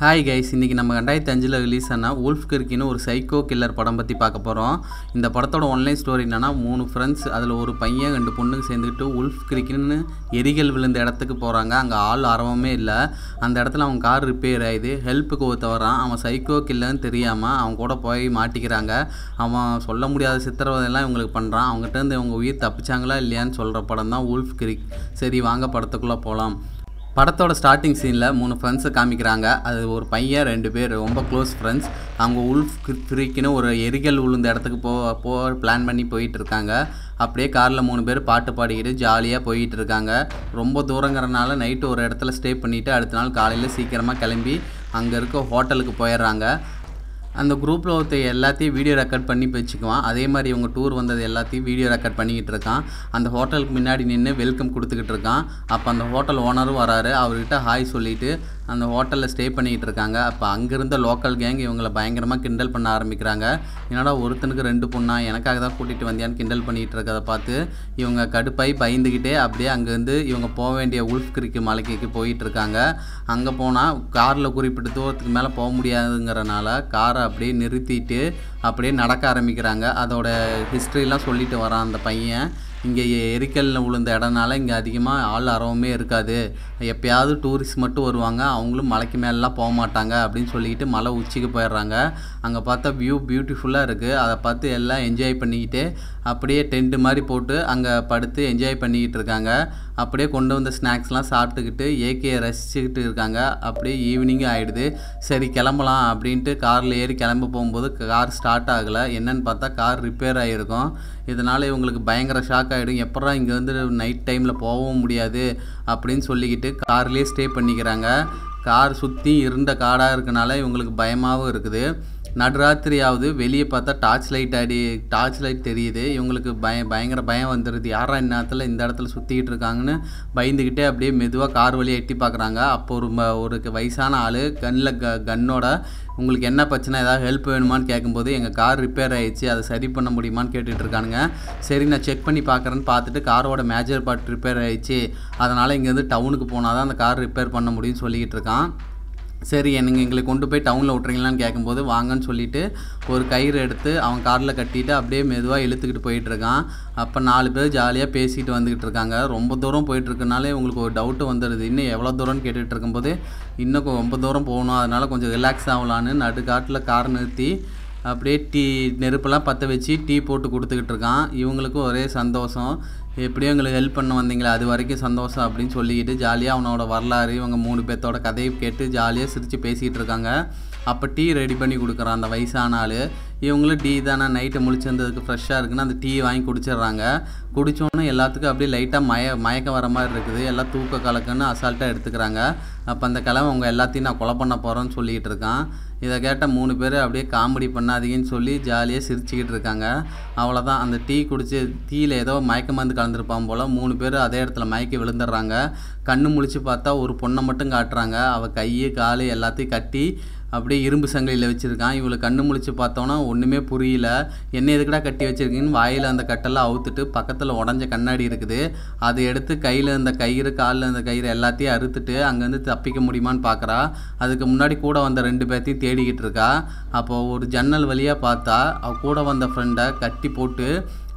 hi guys இன்றைக்கி நம்ம ரெண்டாயிரத்தி அஞ்சில் ரிலீஸ் ஆன உல்ஃப் கிர்கின்னு ஒரு சைக்கோ கில்லர் படம் பற்றி பார்க்க போகிறோம் இந்த படத்தோட ஆன்லைன் ஸ்டோரி என்னென்னா மூணு ஃப்ரெண்ட்ஸ் அதில் ஒரு பையன் ரெண்டு பொண்ணுங்க சேர்ந்துக்கிட்டு உல்ஃப் கிரிக்கின்னு எரிகள் விழுந்த இடத்துக்கு போகிறாங்க அங்கே ஆள் ஆரம்பமே இல்லை அந்த இடத்துல அவன் கார் ரிப்பேர் ஆகிது ஹெல்ப்புக்கு ஒருத்த வரான் அவன் சைக்கோ கில்லர்னு தெரியாமல் அவன் கூட போய் மாட்டிக்கிறாங்க அவன் சொல்ல முடியாத சித்திரவதையெல்லாம் இவங்களுக்கு பண்ணுறான் அவங்ககிட்ட இருந்து இவங்க உயிர் தப்பிச்சாங்களா இல்லையான்னு சொல்கிற படம் தான் உல்ஃப் கிரிக் சரி வாங்க படத்துக்குள்ளே போகலாம் படத்தோட ஸ்டார்டிங் சீனில் மூணு ஃப்ரெண்ட்ஸை காமிக்கிறாங்க அது ஒரு பையன் ரெண்டு பேர் ரொம்ப க்ளோஸ் ஃப்ரெண்ட்ஸ் அவங்க உல்ஃப் கிரிக்கின்னு ஒரு எரிகல் உளுந்த இடத்துக்கு போ போ பிளான் பண்ணி போயிட்டு இருக்காங்க அப்படியே காரில் மூணு பேர் பாட்டு பாடிக்கிட்டு ஜாலியாக போயிட்டு இருக்காங்க ரொம்ப தூரங்கிறனால நைட்டு ஒரு இடத்துல ஸ்டே பண்ணிவிட்டு அடுத்த நாள் காலையில் சீக்கிரமாக கிளம்பி அங்கே இருக்க ஹோட்டலுக்கு போயிடுறாங்க அந்த குரூப்பில் ஒருத்தர் எல்லாத்தையும் வீடியோ ரெக்கார்ட் பண்ணி வச்சுக்குவான் அதே மாதிரி இவங்க டூர் வந்தது எல்லாத்தையும் வீடியோ ரெக்கார்ட் பண்ணிக்கிட்டு இருக்கான் அந்த ஹோட்டலுக்கு முன்னாடி நின்று வெல்கம் கொடுத்துக்கிட்டு இருக்கான் அப்போ அந்த ஹோட்டல் ஓனரும் வராரு அவர்கிட்ட ஹாய் சொல்லிவிட்டு அந்த ஹோட்டலில் ஸ்டே பண்ணிகிட்டு இருக்காங்க அப்போ அங்கேருந்த லோக்கல் கேங் இவங்களை பயங்கரமாக கிண்டல் பண்ண ஆரம்பிக்கிறாங்க என்னடா ஒருத்தனுக்கு ரெண்டு பொண்ணா எனக்காக தான் கூட்டிகிட்டு வந்தியான்னு கிண்டல் பண்ணிகிட்டு இருக்கிறத பார்த்து இவங்க கடுப்பாய் பயந்துக்கிட்டே அப்படியே அங்கேருந்து இவங்க போக வேண்டிய உல்ஃப் கிரிக்கு மலைக்கு போயிட்டு இருக்காங்க அங்கே போனால் காரில் குறிப்பிட்ட தூரத்துக்கு மேலே போக முடியாதுங்கிறனால காரை அப்படியே நிறுத்திட்டு அப்படியே நடக்க ஆரம்பிக்கிறாங்க அதோட ஹிஸ்ட்ரிலாம் சொல்லிட்டு வரான் அந்த பையன் இங்கே எரிக்கலில் விழுந்த இடம்னால இங்கே அதிகமாக ஆள் அறவுமே இருக்காது எப்போயாவது டூரிஸ்ட் மட்டும் வருவாங்க அவங்களும் மலைக்கு மேலெலாம் போக மாட்டாங்க அப்படின்னு சொல்லிக்கிட்டு மலை உச்சிக்கு போயிடுறாங்க அங்கே பார்த்தா வியூ பியூட்டிஃபுல்லாக இருக்குது அதை பார்த்து எல்லாம் என்ஜாய் பண்ணிக்கிட்டு அப்படியே டென்ட்டு மாதிரி போட்டு அங்கே படுத்து என்ஜாய் பண்ணிக்கிட்டு இருக்காங்க அப்படியே கொண்டு வந்த ஸ்நாக்ஸ்லாம் சாப்பிட்டுக்கிட்டு ஏகே ரசிச்சுக்கிட்டு இருக்காங்க அப்படியே ஈவினிங்கும் ஆகிடுது சரி கிளம்பலாம் அப்படின்ட்டு காரில் ஏறி கிளம்ப போகும்போது கார் ஸ்டார்ட் ஆகலை என்னென்னு பார்த்தா கார் ரிப்பேர் ஆகிருக்கும் இதனால் இவங்களுக்கு பயங்கர ஷாக் ஆகிடும் எப்படா இங்கே வந்து நைட் டைமில் போகவும் முடியாது அப்படின்னு சொல்லிக்கிட்டு கார்லேயே ஸ்டே பண்ணிக்கிறாங்க கார் சுற்றி இருண்ட காடாக இருக்கனால இவங்களுக்கு பயமாகவும் இருக்குது நடுராத்திரியாவது வெளியே பார்த்தா டார்ச் லைட் அடி டார்ச் லைட் தெரியுது இவங்களுக்கு பய பயங்கர பயம் வந்துடுது யாரா இந்நேரத்தில் இந்த இடத்துல சுற்றிக்கிட்டு இருக்காங்கன்னு பயந்துக்கிட்டே அப்படியே மெதுவாக கார் வழியை எட்டி பார்க்குறாங்க அப்போ ஒரு ஒரு வயசான ஆள் கண்ணில் க கன்னோட உங்களுக்கு என்ன பிரச்சனை ஏதாவது ஹெல்ப் வேணுமான்னு கேட்கும்போது எங்கள் கார் ரிப்பேர் ஆகிடுச்சு அதை சரி பண்ண முடியுமான்னு கேட்டுட்ருக்கானுங்க சரி நான் செக் பண்ணி பார்க்குறேன்னு பார்த்துட்டு காரோட மேஜர் பார்ட் ரிப்பேர் ஆகிடுச்சு அதனால் இங்கேருந்து டவுனுக்கு போனால் தான் அந்த கார் ரிப்பேர் பண்ண முடியும்னு சொல்லிக்கிட்டு இருக்கான் சரி நீங்கள் எங்களை கொண்டு போய் டவுனில் விட்றீங்களான்னு கேட்கும்போது வாங்கன்னு சொல்லிவிட்டு ஒரு கயிறு எடுத்து அவன் காரில் கட்டிட்டு அப்படியே மெதுவாக இழுத்துக்கிட்டு போயிட்டுருக்கான் அப்போ நாலு பேர் ஜாலியாக பேசிகிட்டு வந்துக்கிட்டு இருக்காங்க ரொம்ப தூரம் போயிட்டுருக்கனாலே உங்களுக்கு ஒரு டவுட்டு வந்துடுது இன்னும் எவ்வளோ தூரம்னு கேட்டுகிட்டு இருக்கும்போது இன்னும் ரொம்ப தூரம் போகணும் அதனால் கொஞ்சம் ரிலாக்ஸ் ஆகலான்னு நடுக்காட்டில் கார் நிறுத்தி அப்படியே டீ நெருப்பெல்லாம் பற்ற வச்சு டீ போட்டு கொடுத்துக்கிட்டு இருக்கான் இவங்களுக்கும் ஒரே சந்தோஷம் எப்படியும் எங்களுக்கு ஹெல்ப் பண்ண வந்தீங்களா அது வரைக்கும் சந்தோஷம் அப்படின்னு சொல்லிக்கிட்டு ஜாலியாக அவனோட வரலாறு இவங்க மூணு பேர்த்தோட கதையை கேட்டு ஜாலியாக சிரித்து பேசிகிட்டு இருக்காங்க அப்போ டீ ரெடி பண்ணி கொடுக்குறான் அந்த வயசான ஆள் இவங்களும் டீ தானே நைட்டு வந்ததுக்கு ஃப்ரெஷ்ஷாக இருக்குன்னு அந்த டீ வாங்கி குடிச்சிடுறாங்க குடித்தோன்னே எல்லாத்துக்கும் அப்படியே லைட்டாக மய மயக்கம் வர மாதிரி இருக்குது எல்லாம் தூக்க கலக்குன்னு அசால்ட்டாக எடுத்துக்கிறாங்க அப்போ அந்த கிழமை அவங்க எல்லாத்தையும் நான் கொலை பண்ண போகிறேன்னு சொல்லிகிட்டு இருக்கான் இதை கேட்ட மூணு பேர் அப்படியே காமெடி பண்ணாதீங்கன்னு சொல்லி ஜாலியாக சிரிச்சுக்கிட்டு இருக்காங்க அவ்வளோதான் அந்த டீ குடித்து டீயில் ஏதோ மயக்க மருந்து கலந்துருப்பான் போல் மூணு பேர் அதே இடத்துல மயக்கி விழுந்துடுறாங்க கண்ணு முழிச்சு பார்த்தா ஒரு பொண்ணை மட்டும் காட்டுறாங்க அவள் கை காலு எல்லாத்தையும் கட்டி அப்படியே இரும்பு சங்கிலியில் வச்சுருக்கான் இவளை கண்ணு முழிச்சு பார்த்தோன்னா ஒன்றுமே புரியல என்ன எதுக்கடா கட்டி வச்சுருக்கீங்கன்னு வாயில் அந்த கட்டெல்லாம் அவுத்துட்டு பக்கத்தில் உடஞ்ச கண்ணாடி இருக்குது அதை எடுத்து கையில் இருந்த கயிறு காலில் இருந்த கயிறு எல்லாத்தையும் அறுத்துட்டு அங்கேருந்து தப்பிக்க முடியுமான்னு பார்க்குறா அதுக்கு முன்னாடி கூட வந்த ரெண்டு பேர்த்தையும் தேடிக்கிட்டு இருக்கா அப்போது ஒரு ஜன்னல் வழியாக பார்த்தா அவ கூட வந்த ஃப்ரெண்டை கட்டி போட்டு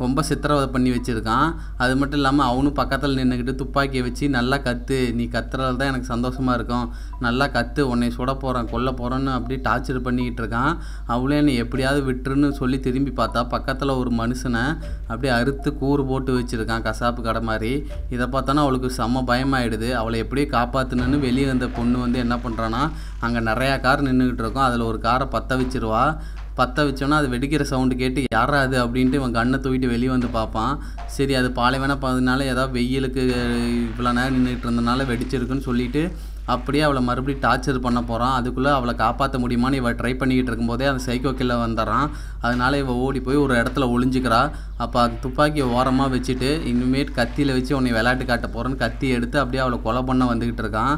ரொம்ப சித்திரவதை பண்ணி வச்சுருக்கான் அது மட்டும் இல்லாமல் அவனும் பக்கத்தில் நின்றுக்கிட்டு துப்பாக்கியை வச்சு நல்லா கற்று நீ கத்துறது தான் எனக்கு சந்தோஷமாக இருக்கும் நல்லா கற்று உன்னை சுட போகிறேன் கொல்ல போகிறேன்னு அப்படியே டார்ச்சர் பண்ணிக்கிட்டு இருக்கான் அவளே என்னை எப்படியாவது விட்டுருன்னு சொல்லி திரும்பி பார்த்தா பக்கத்தில் ஒரு மனுஷனை அப்படியே அறுத்து கூறு போட்டு வச்சுருக்கான் கசாப்பு கடை மாதிரி இதை பார்த்தோன்னா அவளுக்கு செம்ம பயமாயிடுது அவளை எப்படியே காப்பாற்றணுன்னு வெளியே வந்த பொண்ணு வந்து என்ன பண்ணுறான்னா அங்கே நிறையா கார் நின்றுக்கிட்டு இருக்கோம் அதில் ஒரு காரை பற்ற வச்சிருவா பற்ற வச்சோன்னா அது வெடிக்கிற சவுண்டு கேட்டு யாரா அது அப்படின்ட்டு இவன் கண்ணை தூக்கிட்டு வெளியே வந்து பார்ப்பான் சரி அது பாலைவன பார்த்ததுனால ஏதாவது வெயிலுக்கு இவ்வளோ நேரம் நின்றுட்டு இருந்தனால வெடிச்சிருக்குன்னு சொல்லிட்டு அப்படியே அவளை மறுபடியும் டார்ச்சர் பண்ண போகிறான் அதுக்குள்ளே அவளை காப்பாற்ற முடியுமான்னு இவள் ட்ரை பண்ணிக்கிட்டு இருக்கும்போதே அந்த சைக்கோ கில்ல வந்துடுறான் அதனால் இவள் ஓடி போய் ஒரு இடத்துல ஒளிஞ்சிக்கிறா அப்போ அது துப்பாக்கியை ஓரமாக வச்சுட்டு இனிமேட் கத்தியில் வச்சு உன்னை விளையாட்டு காட்ட போகிறேன்னு கத்தி எடுத்து அப்படியே அவளை கொலை பண்ண வந்துக்கிட்டு இருக்கான்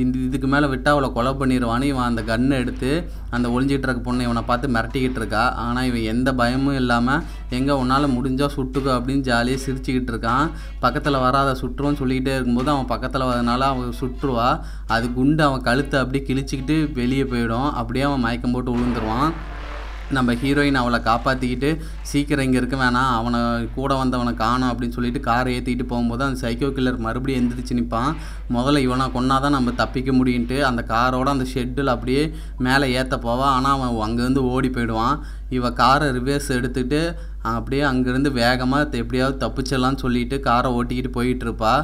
இந்த இதுக்கு மேலே விட்டால் அவளை கொலை பண்ணிடுவான்னு இவன் அந்த கன்னை எடுத்து அந்த ஒளிஞ்சிகிட்டு இருக்க பொண்ணை இவனை பார்த்து மிரட்டிக்கிட்டு இருக்கா ஆனால் இவன் எந்த பயமும் இல்லாமல் எங்கே உன்னால் முடிஞ்சால் சுட்டுக்கோ அப்படின்னு ஜாலியாக சிரிச்சுக்கிட்டு இருக்கான் பக்கத்தில் வராத சுற்றுவோன்னு சொல்லிக்கிட்டே இருக்கும்போது அவன் பக்கத்தில் வரதுனால அவன் சுற்றுவா அது குண்டு அவன் கழுத்தை அப்படியே கிழிச்சிக்கிட்டு வெளியே போயிடும் அப்படியே அவன் மயக்கம் போட்டு விழுந்துருவான் நம்ம ஹீரோயின் அவளை காப்பாற்றிக்கிட்டு சீக்கிரம் இங்கே இருக்க வேணாம் அவனை கூட வந்தவனை காணும் அப்படின்னு சொல்லிட்டு காரை ஏற்றிக்கிட்டு போகும்போது அந்த சைக்கோ கில்லர் மறுபடியும் எழுந்திரிச்சு நிற்பான் முதல்ல இவனை கொன்னா தான் நம்ம தப்பிக்க முடியுன்ட்டு அந்த காரோட அந்த ஷெட்டில் அப்படியே மேலே ஏற்ற போவான் ஆனால் அவன் அங்கேருந்து ஓடி போயிடுவான் இவன் காரை ரிவர்ஸ் எடுத்துகிட்டு அப்படியே அங்கேருந்து வேகமாக எப்படியாவது தப்பிச்சிடலான்னு சொல்லிட்டு காரை ஓட்டிக்கிட்டு போயிட்டுருப்பா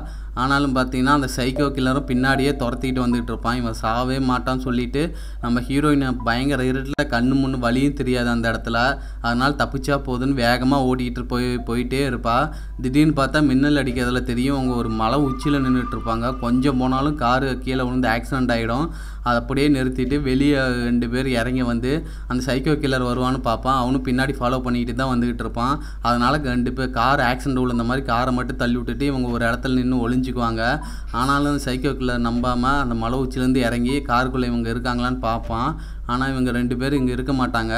ஆனாலும் பார்த்தீங்கன்னா அந்த சைக்கோ கில்லரும் பின்னாடியே துரத்திக்கிட்டு வந்துகிட்டு இருப்பான் இவன் சாவே மாட்டான்னு சொல்லிட்டு நம்ம ஹீரோயினை பயங்கர இருட்டில் கண்ணு முன்னு வழியும் தெரியாது அந்த இடத்துல அதனால் தப்பிச்சா போதுன்னு வேகமாக ஓடிக்கிட்டு போய் போயிட்டே இருப்பாள் திடீர்னு பார்த்தா மின்னல் அடிக்கிறதுல தெரியும் அவங்க ஒரு மலை உச்சியில் நின்றுட்டு இருப்பாங்க கொஞ்சம் போனாலும் காரு கீழே விழுந்து ஆக்சிடென்ட் ஆகிடும் அதை அப்படியே நிறுத்திட்டு வெளியே ரெண்டு பேர் இறங்கி வந்து அந்த சைக்கோ கில்லர் வருவான்னு பார்ப்பான் அவனும் பின்னாடி ஃபாலோ பண்ணிக்கிட்டு தான் வந்துக்கிட்டு இருப்பான் அதனால் ரெண்டு பேர் கார் ஆக்சிடென்ட் உள்ள மாதிரி காரை மட்டும் தள்ளி விட்டுட்டு இவங்க ஒரு இடத்துல நின்று ஒளிஞ்சிக்குவாங்க ஆனாலும் அந்த சைக்கோ கில்லர் நம்பாமல் அந்த மலை உச்சிலேருந்து இறங்கி காருக்குள்ளே இவங்க இருக்காங்களான்னு பார்ப்பான் ஆனால் இவங்க ரெண்டு பேர் இங்கே இருக்க மாட்டாங்க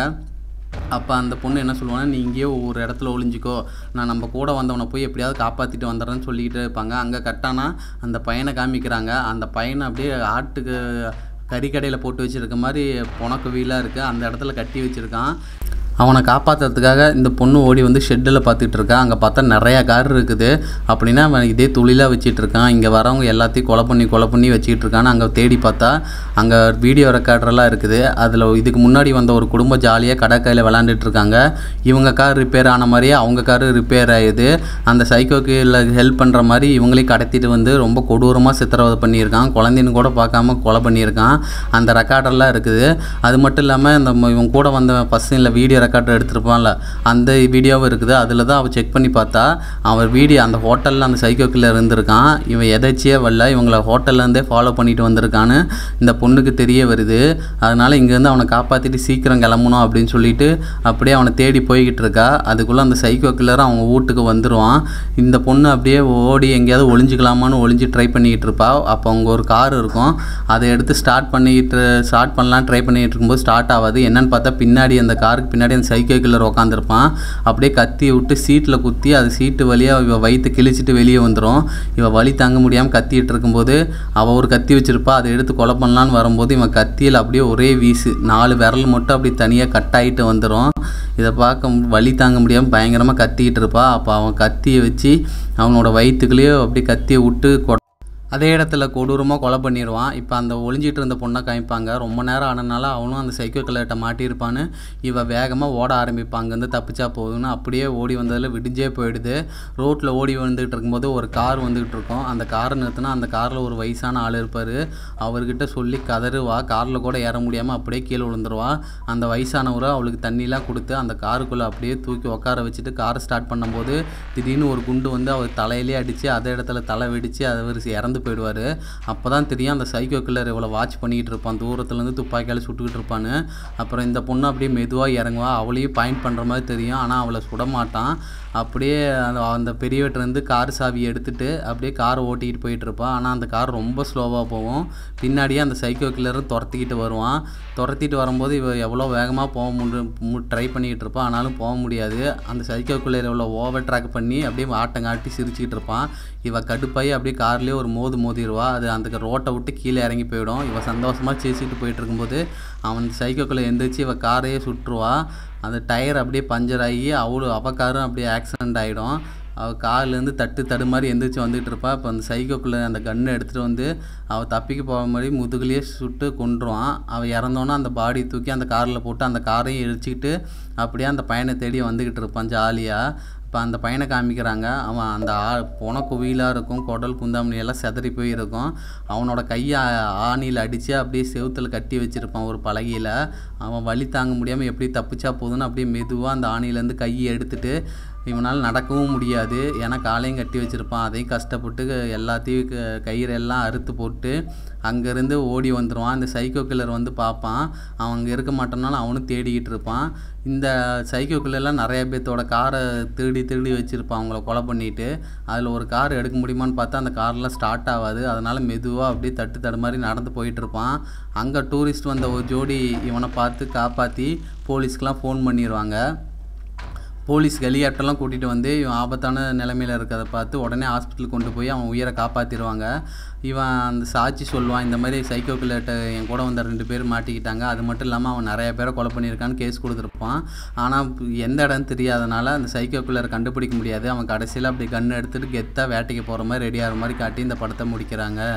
அப்போ அந்த பொண்ணு என்ன சொல்லுவாங்கன்னா நீ இங்கேயே ஒரு இடத்துல ஒழிஞ்சிக்கோ நான் நம்ம கூட வந்தவனை போய் எப்படியாவது காப்பாற்றிட்டு வந்துடுறேன்னு சொல்லிக்கிட்டே இருப்பாங்க அங்கே கட்டானா அந்த பையனை காமிக்கிறாங்க அந்த பையனை அப்படியே ஆட்டுக்கு கறிக்கடையில் போட்டு வச்சுருக்க மாதிரி வீலாக இருக்குது அந்த இடத்துல கட்டி வச்சுருக்கான் அவனை காப்பாற்றுறதுக்காக இந்த பொண்ணு ஓடி வந்து ஷெட்டில் பார்த்துட்டு இருக்கா அங்கே பார்த்தா நிறையா கார் இருக்குது அப்படின்னா அவன் இதே தொழிலாக வச்சுட்டு இருக்கான் இங்கே வரவங்க எல்லாத்தையும் கொலை பண்ணி கொலை பண்ணி வச்சுக்கிட்டு இருக்கான்னு அங்கே தேடி பார்த்தா அங்கே வீடியோ ரெக்கார்டர்லாம் இருக்குது அதில் இதுக்கு முன்னாடி வந்த ஒரு குடும்பம் ஜாலியாக கடற்கையில் விளாண்டுட்டு இருக்காங்க இவங்க கார் ரிப்பேர் ஆன மாதிரியே அவங்க கார் ரிப்பேர் ஆகுது அந்த சைக்கோக்கு இல்லை ஹெல்ப் பண்ணுற மாதிரி இவங்களையும் கடத்திட்டு வந்து ரொம்ப கொடூரமாக சித்திரவதை பண்ணியிருக்கான் குழந்தைன்னு கூட பார்க்காம கொலை பண்ணியிருக்கான் அந்த ரெக்கார்டெல்லாம் இருக்குது அது மட்டும் இல்லாமல் இந்த இவங்க கூட வந்த பசங்களில் வீடியோ ரெக்கார்டர் எடுத்திருப்பான்ல அந்த வீடியோவும் இருக்குது அதில் தான் அவள் செக் பண்ணி பார்த்தா அவர் வீடியோ அந்த ஹோட்டலில் அந்த சைக்கோ கில்லர் இருந்திருக்கான் இவன் எதாச்சியே வரல இவங்களை ஹோட்டல்லேருந்தே ஃபாலோ பண்ணிட்டு வந்திருக்கான்னு இந்த பொண்ணுக்கு தெரிய வருது அதனால் இங்கேருந்து அவனை காப்பாற்றிட்டு சீக்கிரம் கிளம்பணும் அப்படின்னு சொல்லிட்டு அப்படியே அவனை தேடி போய்கிட்டு இருக்கா அதுக்குள்ளே அந்த சைக்கோ கில்லர் அவங்க வீட்டுக்கு வந்துடுவான் இந்த பொண்ணு அப்படியே ஓடி எங்கேயாவது ஒளிஞ்சிக்கலாமான்னு ஒளிஞ்சு ட்ரை பண்ணிக்கிட்டு இருப்பா அப்போ அங்கே ஒரு கார் இருக்கும் அதை எடுத்து ஸ்டார்ட் பண்ணிக்கிட்டு ஸ்டார்ட் பண்ணலாம் ட்ரை பண்ணிகிட்டு இருக்கும்போது ஸ்டார்ட் ஆகாது என்னென்னு பார்த்தா பின்னாடி அந்த காருக்கு பின்னாடி வில்லன் சைக்கோ கில்லர் உக்காந்துருப்பான் அப்படியே கத்தி விட்டு சீட்டில் குத்தி அது சீட்டு வழியாக இவள் வயிற்று கிழிச்சிட்டு வெளியே வந்துடும் இவள் வழி தாங்க முடியாமல் கத்திட்டு இருக்கும்போது அவள் ஒரு கத்தி வச்சுருப்பா அதை எடுத்து கொலை பண்ணலான்னு வரும்போது இவன் கத்தியில் அப்படியே ஒரே வீசு நாலு விரல் மட்டும் அப்படி தனியாக கட் ஆகிட்டு வந்துடும் இதை பார்க்க வழி தாங்க முடியாமல் பயங்கரமாக கத்திக்கிட்டு இருப்பா அப்போ அவன் கத்தியை வச்சு அவனோட வயிற்றுக்குள்ளேயே அப்படியே கத்தியை விட்டு அதே இடத்துல கொடூரமாக கொலை பண்ணிடுவான் இப்போ அந்த ஒளிஞ்சிட்டு இருந்த பொண்ணை காமிப்பாங்க ரொம்ப நேரம் ஆனனால அவனும் அந்த சைக்கிள் கிளர்கிட்ட மாட்டியிருப்பான்னு இவன் வேகமாக ஓட ஆரம்பிப்பாங்க வந்து தப்பிச்சா போகுதுன்னு அப்படியே ஓடி வந்ததில் விடிஞ்சே போயிடுது ரோட்டில் ஓடி வந்துகிட்டு இருக்கும்போது ஒரு கார் வந்துகிட்டு இருக்கோம் அந்த காரை நிறுத்தினா அந்த காரில் ஒரு வயசான ஆள் இருப்பார் அவர்கிட்ட சொல்லி கதறுவா காரில் கூட ஏற முடியாமல் அப்படியே கீழே விழுந்துருவா அந்த வயசானவரை அவளுக்கு தண்ணிலாம் கொடுத்து அந்த காருக்குள்ளே அப்படியே தூக்கி உட்கார வச்சுட்டு காரை ஸ்டார்ட் பண்ணும்போது திடீர்னு ஒரு குண்டு வந்து அவர் தலையிலே அடித்து அதே இடத்துல தலை வெடித்து அவர் இறந்து இறந்து போயிடுவார் அப்போ தான் தெரியும் அந்த சைக்கோ கில்லர் இவ்வளோ வாட்ச் பண்ணிக்கிட்டு இருப்பான் தூரத்துலேருந்து துப்பாக்கியால் சுட்டுக்கிட்டு இருப்பான்னு அப்புறம் இந்த பொண்ணு அப்படியே மெதுவாக இறங்குவா அவளையும் பாயிண்ட் பண்ணுற மாதிரி தெரியும் ஆனால் அவளை சுட மாட்டான் அப்படியே அந்த அந்த பெரியவர்கிட்டருந்து கார் சாவி எடுத்துகிட்டு அப்படியே காரை ஓட்டிக்கிட்டு போயிட்டுருப்பான் ஆனால் அந்த கார் ரொம்ப ஸ்லோவாக போகும் பின்னாடியே அந்த சைக்கோ கில்லரும் துரத்திக்கிட்டு வருவான் துரத்திட்டு வரும்போது இவ எவ்வளோ வேகமாக போக முடியும் ட்ரை பண்ணிக்கிட்டு இருப்பான் ஆனாலும் போக முடியாது அந்த சைக்கோ கில்லர் எவ்வளோ ஓவர் ட்ராக் பண்ணி அப்படியே ஆட்டங்காட்டி சிரிச்சுக்கிட்டு இருப்பான் இவ கடுப்பாகி அப்படியே கார்லேயே ஒரு மோது மோதிடுவா அது அந்த ரோட்டை விட்டு கீழே இறங்கி போயிடும் இவன் சந்தோஷமாக சேசிட்டு போயிட்டு இருக்கும்போது அவன் சைக்கோக்குள்ளே எழுந்திரிச்சு இவள் காரையே சுற்றுவாள் அந்த டயர் அப்படியே பஞ்சர் ஆகி அவ்வளோ அப்பக்காரும் அப்படியே ஆக்சிடெண்ட் ஆகிடும் அவள் கார்லேருந்து தட்டு தடு மாதிரி எந்திரிச்சு வந்துகிட்டு இருப்பா இப்போ அந்த சைக்கோக்குள்ளே அந்த கன்று எடுத்துகிட்டு வந்து அவள் தப்பிக்க போக மாதிரி முதுகுலையே சுட்டு கொண்டுருவான் அவள் இறந்தோன்னா அந்த பாடி தூக்கி அந்த காரில் போட்டு அந்த காரையும் எரிச்சிக்கிட்டு அப்படியே அந்த பையனை தேடி வந்துக்கிட்டு இருப்பான் ஜாலியாக இப்போ அந்த பையனை காமிக்கிறாங்க அவன் அந்த ஆ புன குவியலாக இருக்கும் குடல் குந்தாமணி எல்லாம் செதறி போயிருக்கும் அவனோட கையை ஆணியில் அடித்து அப்படியே செவுத்தில் கட்டி வச்சுருப்பான் ஒரு பலகையில் அவன் வலி தாங்க முடியாமல் எப்படி தப்பிச்சா போதுன்னு அப்படியே மெதுவாக அந்த ஆணியிலேருந்து கையை எடுத்துகிட்டு இவனால் நடக்கவும் முடியாது ஏன்னா காலையும் கட்டி வச்சுருப்பான் அதையும் கஷ்டப்பட்டு எல்லாத்தையும் க கயிறெல்லாம் அறுத்து போட்டு அங்கேருந்து ஓடி வந்துடுவான் இந்த சைக்கோ கில்லர் வந்து பார்ப்பான் அவன் அங்கே இருக்க மாட்டோம்னாலும் அவனும் தேடிக்கிட்டு இருப்பான் இந்த சைக்கோ கில்லர்லாம் நிறையா பேர்த்தோட காரை திருடி திருடி வச்சுருப்பான் அவங்கள கொலை பண்ணிவிட்டு அதில் ஒரு கார் எடுக்க முடியுமான்னு பார்த்தா அந்த கார்லாம் ஸ்டார்ட் ஆகாது அதனால் மெதுவாக அப்படியே தட்டு தடு மாதிரி நடந்து போயிட்டுருப்பான் அங்கே டூரிஸ்ட் வந்த ஒரு ஜோடி இவனை பார்த்து காப்பாற்றி போலீஸ்க்கெலாம் ஃபோன் பண்ணிடுவாங்க போலீஸ் ஹெலிகாப்டர்லாம் கூட்டிகிட்டு வந்து இவன் ஆபத்தான நிலைமையில் இருக்கிறத பார்த்து உடனே ஹாஸ்பிட்டல் கொண்டு போய் அவன் உயிரை காப்பாற்றிடுவாங்க இவன் அந்த சாட்சி சொல்லுவான் இந்த மாதிரி சைக்கோ கில்லர்ட்ட என் கூட வந்த ரெண்டு பேர் மாட்டிக்கிட்டாங்க அது மட்டும் இல்லாமல் அவன் நிறைய பேரை கொலை பண்ணியிருக்கான்னு கேஸ் கொடுத்துருப்பான் ஆனால் எந்த இடம் தெரியாதனால அந்த சைக்கோ கில்லரை கண்டுபிடிக்க முடியாது அவன் கடைசியில் அப்படி கண் எடுத்துகிட்டு கெத்தாக வேட்டைக்கு போகிற மாதிரி ரெடி ஆகிற மாதிரி காட்டி இந்த படத்தை முடிக்கிறாங்க